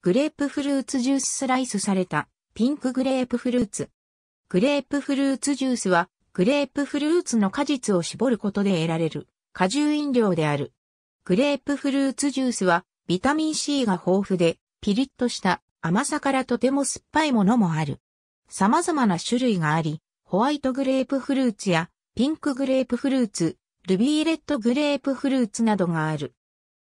グレープフルーツジューススライスされたピンクグレープフルーツ。グレープフルーツジュースはグレープフルーツの果実を絞ることで得られる果汁飲料である。グレープフルーツジュースはビタミン C が豊富でピリッとした甘さからとても酸っぱいものもある。様々な種類があり、ホワイトグレープフルーツやピンクグレープフルーツ、ルビーレッドグレープフルーツなどがある。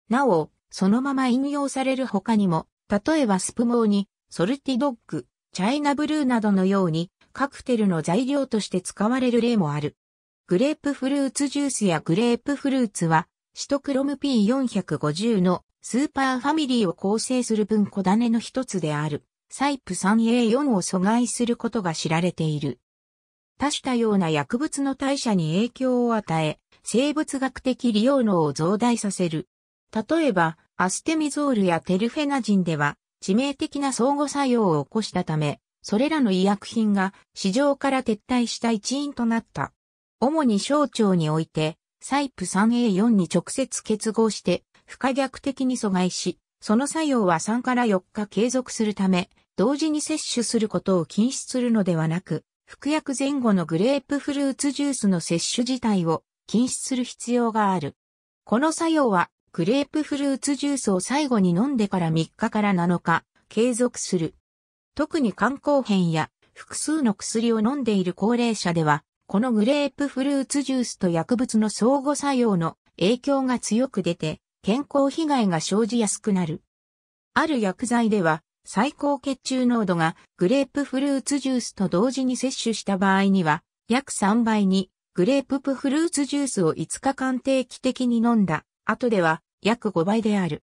なお、そのまま引用される他にも、例えばスプモーニ、ソルティドッグ、チャイナブルーなどのように、カクテルの材料として使われる例もある。グレープフルーツジュースやグレープフルーツは、シトクロム P450 のスーパーファミリーを構成する分小種の一つである、サイプ 3A4 を阻害することが知られている。多種多様な薬物の代謝に影響を与え、生物学的利用能を増大させる。例えば、アステミゾールやテルフェナジンでは致命的な相互作用を起こしたため、それらの医薬品が市場から撤退した一因となった。主に小腸において、サイプ 3A4 に直接結合して、不可逆的に阻害し、その作用は3から4日継続するため、同時に摂取することを禁止するのではなく、服薬前後のグレープフルーツジュースの摂取自体を禁止する必要がある。この作用はグレープフルーツジュースを最後に飲んでから3日から7日、継続する。特に肝硬変や複数の薬を飲んでいる高齢者では、このグレープフルーツジュースと薬物の相互作用の影響が強く出て、健康被害が生じやすくなる。ある薬剤では、最高血中濃度がグレープフルーツジュースと同時に摂取した場合には、約3倍にグレープフルーツジュースを5日間定期的に飲んだ後では約5倍である。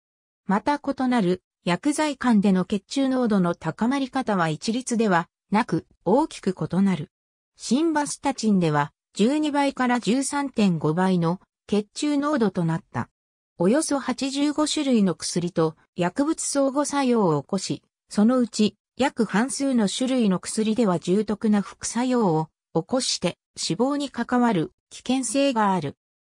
また異なる薬剤間での血中濃度の高まり方は一律ではなく大きく異なる。シンバスタチンでは12倍から13.5倍の血中濃度となった。およそ85種類の薬と薬物相互作用を起こし、そのうち約半数の種類の薬では重篤な副作用を起こして死亡に関わる危険性がある。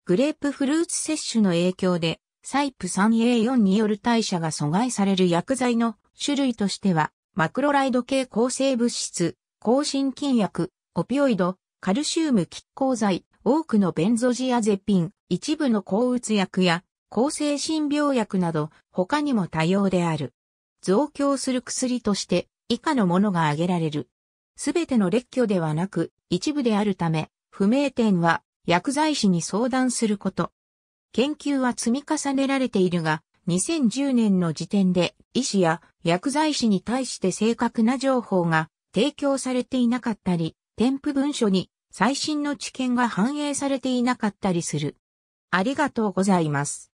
グレープフルーツ摂取の影響で、サイプ 3A4 による代謝が阻害される薬剤の種類としては、マクロライド系抗生物質、抗心筋薬、オピオイド、カルシウム拮抗剤、多くのベンゾジアゼピン、一部の抗うつ薬や、抗精神病薬など、他にも多様である。増強する薬として、以下のものが挙げられる。すべての列挙ではなく、一部であるため、不明点は薬剤師に相談すること。研究は積み重ねられているが、2010年の時点で医師や薬剤師に対して正確な情報が提供されていなかったり、添付文書に最新の知見が反映されていなかったりする。ありがとうございます。